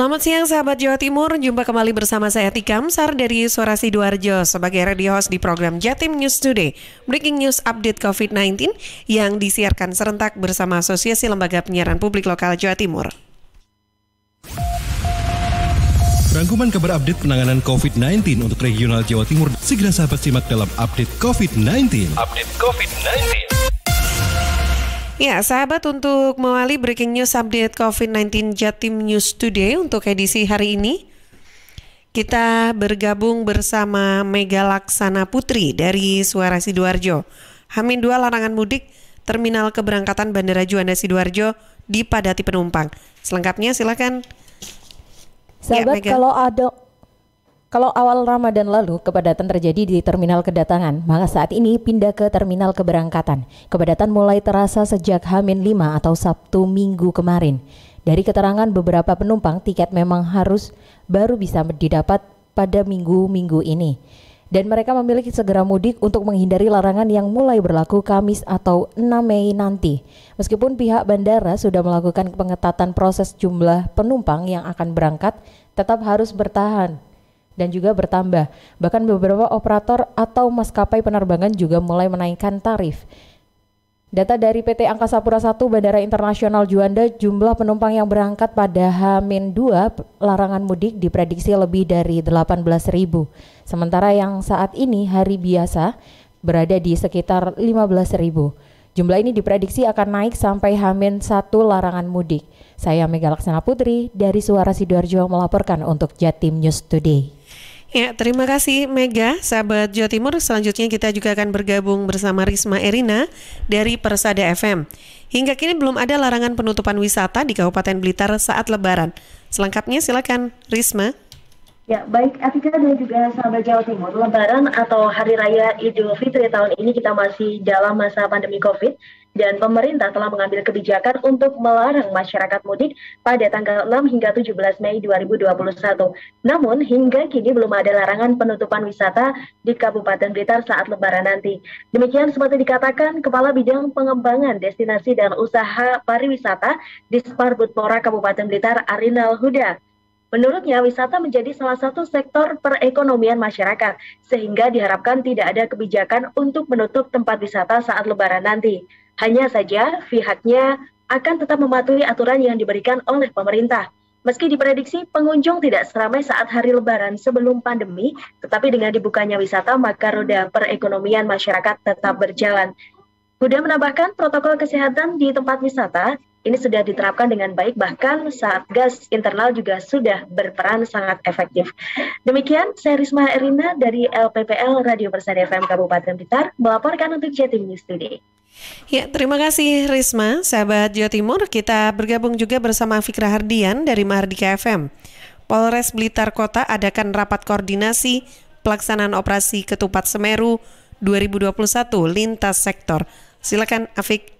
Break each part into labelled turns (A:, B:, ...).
A: Selamat siang sahabat Jawa Timur, jumpa kembali bersama saya Tika Amsar dari Suara Sidoarjo sebagai radio host di program Jatim News Today. Breaking news update COVID-19 yang disiarkan serentak bersama Asosiasi Lembaga Penyiaran Publik Lokal Jawa Timur.
B: Rangkuman kabar update penanganan COVID-19 untuk regional Jawa Timur segera sahabat simak dalam update COVID-19. Update COVID-19.
A: Ya, sahabat untuk mewali breaking news update COVID-19 Jatim News Today untuk edisi hari ini. Kita bergabung bersama Mega Laksana Putri dari Suara Sidoarjo. Hamin dua larangan mudik terminal keberangkatan Bandara Juanda Sidoarjo dipadati penumpang. Selengkapnya silakan.
C: Ya, sahabat ya, kalau ada kalau awal Ramadan lalu, kepadatan terjadi di terminal kedatangan, maka saat ini pindah ke terminal keberangkatan. Kepadatan mulai terasa sejak Hamin 5 atau Sabtu Minggu kemarin. Dari keterangan beberapa penumpang, tiket memang harus baru bisa didapat pada minggu-minggu ini. Dan mereka memiliki segera mudik untuk menghindari larangan yang mulai berlaku Kamis atau 6 Mei nanti. Meskipun pihak bandara sudah melakukan pengetatan proses jumlah penumpang yang akan berangkat, tetap harus bertahan dan juga bertambah. Bahkan beberapa operator atau maskapai penerbangan juga mulai menaikkan tarif. Data dari PT Angkasa Pura I Bandara Internasional Juanda, jumlah penumpang yang berangkat pada H-2 larangan mudik diprediksi lebih dari 18.000. Sementara yang saat ini hari biasa berada di sekitar 15.000. Jumlah ini diprediksi akan naik sampai H-1 larangan mudik. Saya Megalaksana Putri dari Suara Sidoarjo melaporkan untuk Jatim News Today.
A: Ya, terima kasih Mega, sahabat Jawa Timur. Selanjutnya kita juga akan bergabung bersama Risma Erina dari Persada FM. Hingga kini belum ada larangan penutupan wisata di Kabupaten Blitar saat lebaran. Selengkapnya silakan Risma. Ya, baik Atika dan
D: juga sahabat Jawa Timur, Lebaran atau Hari Raya Idul Fitri tahun ini kita masih dalam masa pandemi COVID dan pemerintah telah mengambil kebijakan untuk melarang masyarakat mudik pada tanggal 6 hingga 17 Mei 2021. Namun, hingga kini belum ada larangan penutupan wisata di Kabupaten Blitar saat lebaran nanti. Demikian seperti dikatakan Kepala Bidang Pengembangan Destinasi dan Usaha Pariwisata di Sparbutpora Kabupaten Blitar Arinal Huda. Menurutnya, wisata menjadi salah satu sektor perekonomian masyarakat, sehingga diharapkan tidak ada kebijakan untuk menutup tempat wisata saat lebaran nanti. Hanya saja, pihaknya akan tetap mematuhi aturan yang diberikan oleh pemerintah. Meski diprediksi pengunjung tidak seramai saat hari lebaran sebelum pandemi, tetapi dengan dibukanya wisata maka roda perekonomian masyarakat tetap berjalan. Huda menambahkan protokol kesehatan di tempat wisata ini sudah diterapkan dengan baik bahkan saat gas internal juga sudah berperan sangat efektif. Demikian saya Risma Erina dari LPPL Radio Persada FM Kabupaten Blitar melaporkan untuk Jatim News Today.
A: Ya, terima kasih Risma, sahabat Jawa Timur. Kita bergabung juga bersama Fikra Hardian dari Mahardika FM. Polres Blitar Kota adakan rapat koordinasi pelaksanaan operasi Ketupat Semeru 2021 lintas sektor. Silakan Afik.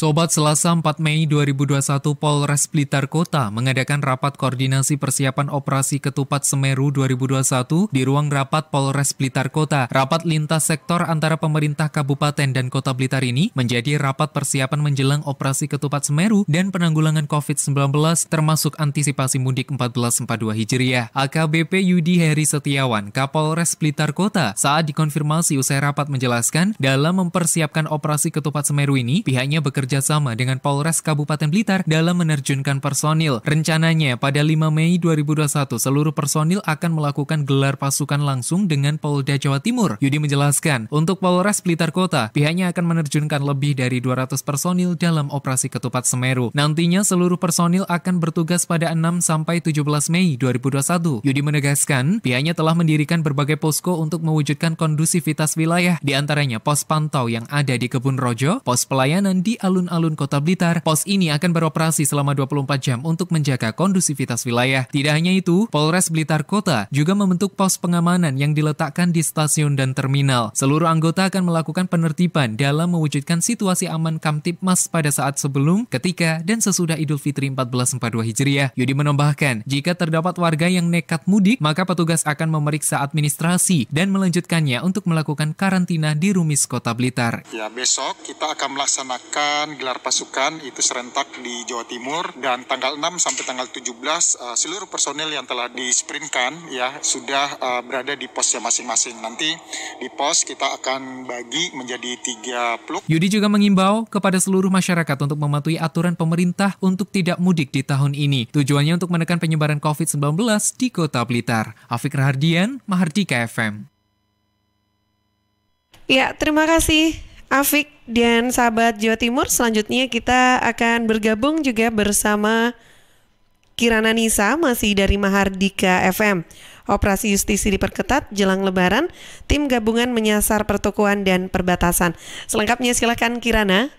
E: Sobat Selasa 4 Mei 2021 Polres Blitar Kota mengadakan rapat koordinasi persiapan operasi Ketupat Semeru 2021 di ruang rapat Polres Blitar Kota. Rapat lintas sektor antara pemerintah kabupaten dan kota Blitar ini menjadi rapat persiapan menjelang operasi Ketupat Semeru dan penanggulangan COVID-19 termasuk antisipasi mudik 1442 Hijriah. AKBP Yudi Heri Setiawan, Kapolres Blitar Kota saat dikonfirmasi usai rapat menjelaskan dalam mempersiapkan operasi Ketupat Semeru ini pihaknya bekerja sama dengan Polres Kabupaten Blitar dalam menerjunkan personil. Rencananya pada 5 Mei 2021 seluruh personil akan melakukan gelar pasukan langsung dengan Polda Jawa Timur. Yudi menjelaskan, untuk Polres Blitar Kota, pihaknya akan menerjunkan lebih dari 200 personil dalam operasi Ketupat Semeru. Nantinya seluruh personil akan bertugas pada 6 sampai 17 Mei 2021. Yudi menegaskan, pihaknya telah mendirikan berbagai posko untuk mewujudkan kondusivitas wilayah, diantaranya pos pantau yang ada di Kebun Rojo, pos pelayanan di alun alun-alun Kota Blitar, pos ini akan beroperasi selama 24 jam untuk menjaga kondusivitas wilayah. Tidak hanya itu, Polres Blitar Kota juga membentuk pos pengamanan yang diletakkan di stasiun dan terminal. Seluruh anggota akan melakukan penertiban dalam mewujudkan situasi aman Kamtipmas pada saat sebelum, ketika, dan sesudah Idul Fitri 1442 Hijriah. Yudi menambahkan, jika terdapat warga yang nekat mudik, maka petugas akan memeriksa administrasi dan melanjutkannya untuk melakukan karantina di Rumis Kota Blitar. Ya, besok kita akan melaksanakan gelar pasukan itu serentak di Jawa Timur dan tanggal 6 sampai tanggal 17 uh, eh, seluruh personil yang telah disprintkan ya sudah uh, berada di posnya masing-masing. Nanti di pos kita akan bagi menjadi tiga pluk Yudi juga mengimbau kepada seluruh masyarakat untuk mematuhi aturan pemerintah untuk tidak mudik di tahun ini. Tujuannya untuk menekan penyebaran COVID-19 di Kota Blitar. Afik Rahardian, Mahardika FM.
A: Ya, terima kasih Afik dan sahabat Jawa Timur. Selanjutnya kita akan bergabung juga bersama Kirana Nisa masih dari Mahardika FM. Operasi justisi diperketat jelang lebaran, tim gabungan menyasar pertokoan dan perbatasan. Selengkapnya silakan Kirana.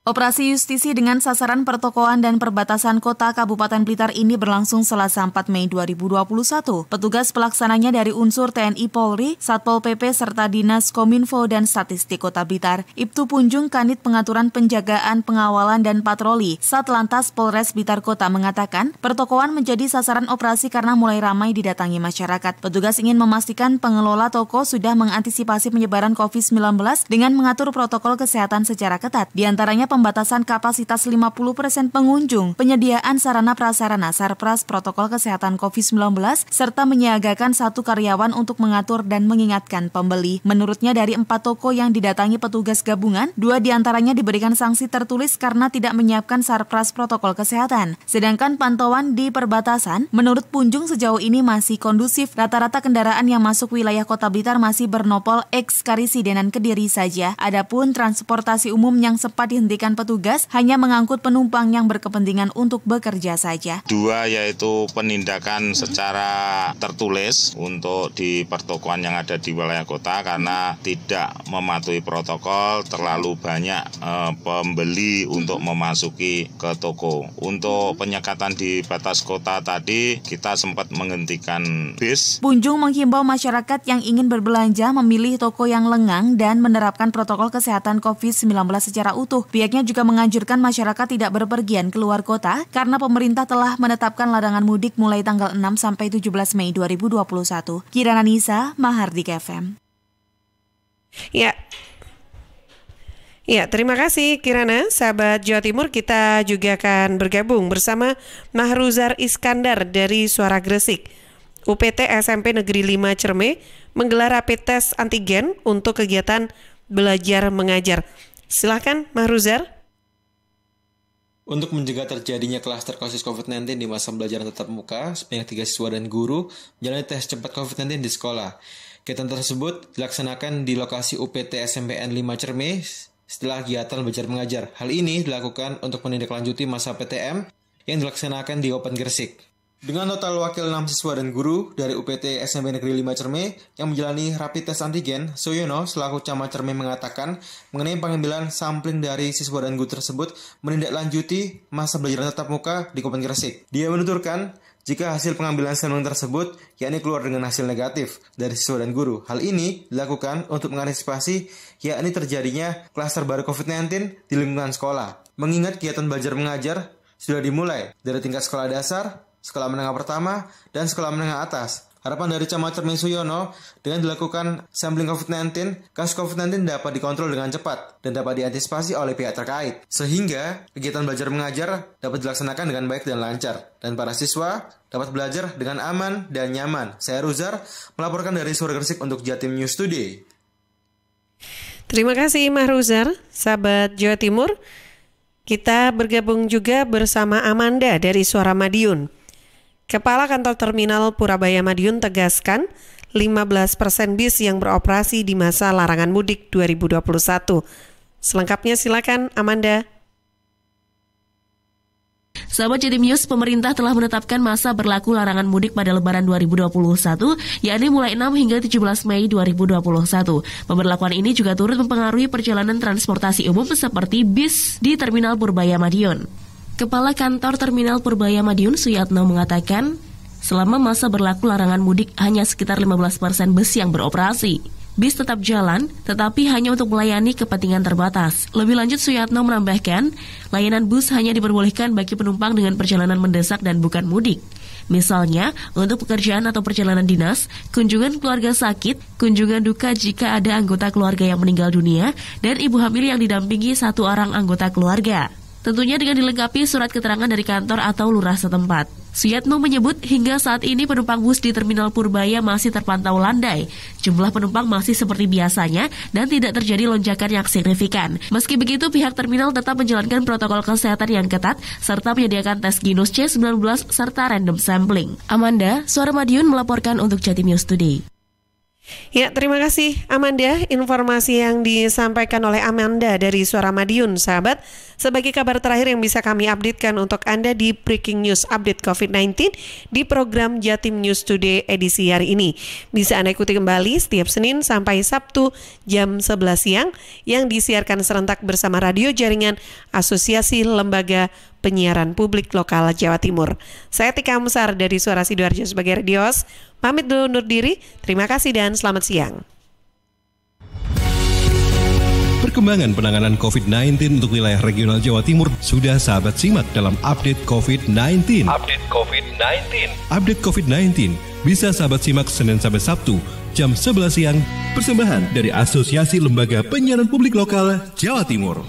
F: Operasi justisi dengan sasaran pertokoan dan perbatasan kota Kabupaten Blitar ini berlangsung Selasa 4 Mei 2021. Petugas pelaksananya dari unsur TNI Polri, Satpol PP serta Dinas Kominfo dan Statistik Kota Blitar, Ibtu Punjung Kanit Pengaturan Penjagaan, Pengawalan dan Patroli, Satlantas Polres Blitar Kota mengatakan, pertokoan menjadi sasaran operasi karena mulai ramai didatangi masyarakat. Petugas ingin memastikan pengelola toko sudah mengantisipasi penyebaran COVID-19 dengan mengatur protokol kesehatan secara ketat. Di antaranya pembatasan kapasitas 50% pengunjung, penyediaan sarana prasarana sarpras protokol kesehatan COVID-19, serta menyiagakan satu karyawan untuk mengatur dan mengingatkan pembeli. Menurutnya dari empat toko yang didatangi petugas gabungan, dua diantaranya diberikan sanksi tertulis karena tidak menyiapkan sarpras protokol kesehatan. Sedangkan pantauan di perbatasan, menurut Punjung sejauh ini masih kondusif. Rata-rata kendaraan yang masuk wilayah kota Blitar masih bernopol eks Karisidenan Kediri saja. Adapun transportasi umum yang sempat dihentikan petugas hanya mengangkut penumpang yang berkepentingan untuk bekerja saja.
E: Dua yaitu penindakan secara tertulis untuk di pertokoan yang ada di wilayah kota karena tidak mematuhi protokol terlalu banyak e, pembeli untuk memasuki ke toko. Untuk penyekatan di batas kota tadi kita sempat menghentikan bis.
F: Punjung menghimbau masyarakat yang ingin berbelanja memilih toko yang lengang dan menerapkan protokol kesehatan COVID-19 secara utuh. Pihak Pihaknya juga menganjurkan masyarakat tidak berpergian keluar kota karena pemerintah telah menetapkan larangan mudik mulai tanggal 6 sampai 17 Mei 2021. Kirana Nisa, Mahardi FM.
A: Ya, Ya, terima kasih Kirana. Sahabat Jawa Timur, kita juga akan bergabung bersama Mahruzar Iskandar dari Suara Gresik. UPT SMP Negeri 5 Cerme menggelar rapid test antigen untuk kegiatan belajar mengajar. Silahkan, Ruzer.
B: Untuk mencegah terjadinya klaster kasus COVID-19 di masa pembelajaran tetap muka, sebanyak tiga siswa dan guru menjalani tes cepat COVID-19 di sekolah. Kegiatan tersebut dilaksanakan di lokasi UPT SMPN 5 Cerme setelah kegiatan belajar mengajar. Hal ini dilakukan untuk menindaklanjuti masa PTM yang dilaksanakan di Open Gresik. Dengan total wakil 6 siswa dan guru dari UPT SMP Negeri 5 Cerme yang menjalani rapid tes antigen, Soyono selaku camat Cerme mengatakan mengenai pengambilan sampling dari siswa dan guru tersebut menindaklanjuti masa belajar tetap muka di Kabupaten Gresik. Dia menuturkan jika hasil pengambilan sampling tersebut yakni keluar dengan hasil negatif dari siswa dan guru. Hal ini dilakukan untuk mengantisipasi yakni terjadinya klaster baru COVID-19 di lingkungan sekolah. Mengingat kegiatan belajar mengajar sudah dimulai dari tingkat sekolah dasar sekolah menengah pertama, dan sekolah menengah atas. Harapan dari Camat Cermin Suyono, dengan dilakukan sampling COVID-19, kasus COVID-19 dapat dikontrol dengan cepat dan dapat diantisipasi oleh pihak terkait. Sehingga kegiatan belajar mengajar dapat dilaksanakan dengan baik dan lancar. Dan para siswa dapat belajar dengan aman dan nyaman. Saya Ruzar, melaporkan dari Suara Gresik untuk Jatim News Today.
A: Terima kasih Ruzar. sahabat Jawa Timur. Kita bergabung juga bersama Amanda dari Suara Madiun. Kepala Kantor Terminal Purabaya Madiun tegaskan, 15% persen bis yang beroperasi di masa larangan mudik 2021. Selengkapnya silakan Amanda. Sahabat Jatim News, pemerintah telah menetapkan
G: masa berlaku larangan mudik pada lebaran 2021, yakni mulai 6 hingga 17 Mei 2021. Pemberlakuan ini juga turut mempengaruhi perjalanan transportasi umum seperti bis di Terminal Purbaya Madiun. Kepala Kantor Terminal Purbaya Madiun Suyatno mengatakan, selama masa berlaku larangan mudik hanya sekitar 15% persen bus yang beroperasi. Bis tetap jalan, tetapi hanya untuk melayani kepentingan terbatas. Lebih lanjut, Suyatno menambahkan, layanan bus hanya diperbolehkan bagi penumpang dengan perjalanan mendesak dan bukan mudik. Misalnya, untuk pekerjaan atau perjalanan dinas, kunjungan keluarga sakit, kunjungan duka jika ada anggota keluarga yang meninggal dunia, dan ibu hamil yang didampingi satu orang anggota keluarga. Tentunya dengan dilengkapi surat keterangan dari kantor atau lurah setempat. Suyatno menyebut hingga saat ini penumpang bus di Terminal Purbaya masih terpantau landai. Jumlah penumpang masih seperti biasanya dan tidak terjadi lonjakan yang signifikan. Meski begitu, pihak terminal tetap menjalankan protokol kesehatan yang ketat serta menyediakan tes genus C19 serta random sampling. Amanda, Suara Madiun melaporkan untuk Jatim News Today.
A: Ya, terima kasih Amanda. Informasi yang disampaikan oleh Amanda dari Suara Madiun, sahabat. Sebagai kabar terakhir yang bisa kami updatekan untuk Anda di Breaking News Update COVID-19 di program Jatim News Today edisi hari ini. Bisa Anda ikuti kembali setiap Senin sampai Sabtu jam 11 siang yang disiarkan serentak bersama radio jaringan Asosiasi Lembaga penyiaran publik lokal Jawa Timur. Saya Tika Musar dari Suara Sidoarjo sebagai radios. Pamit dulu undur diri. Terima kasih dan selamat siang.
B: Perkembangan penanganan COVID-19 untuk wilayah regional Jawa Timur sudah sahabat simak dalam update COVID-19. Update COVID-19. Update COVID-19 bisa sahabat simak Senin sampai Sabtu jam 11 siang. Persembahan dari Asosiasi Lembaga Penyiaran Publik Lokal Jawa Timur.